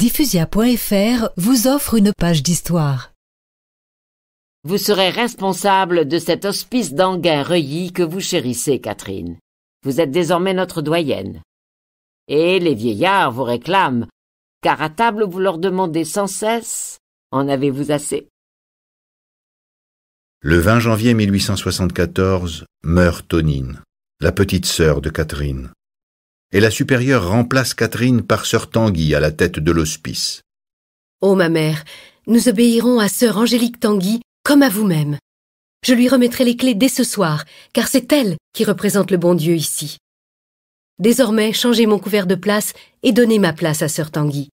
Diffusia.fr vous offre une page d'histoire. Vous serez responsable de cet hospice danguin reuilli que vous chérissez, Catherine. Vous êtes désormais notre doyenne. Et les vieillards vous réclament, car à table vous leur demandez sans cesse En avez-vous assez Le 20 janvier 1874 meurt Tonine, la petite sœur de Catherine et la supérieure remplace Catherine par sœur Tanguy à la tête de l'hospice. Ô oh, ma mère, nous obéirons à sœur Angélique Tanguy comme à vous-même. Je lui remettrai les clés dès ce soir, car c'est elle qui représente le bon Dieu ici. Désormais, changez mon couvert de place et donnez ma place à sœur Tanguy.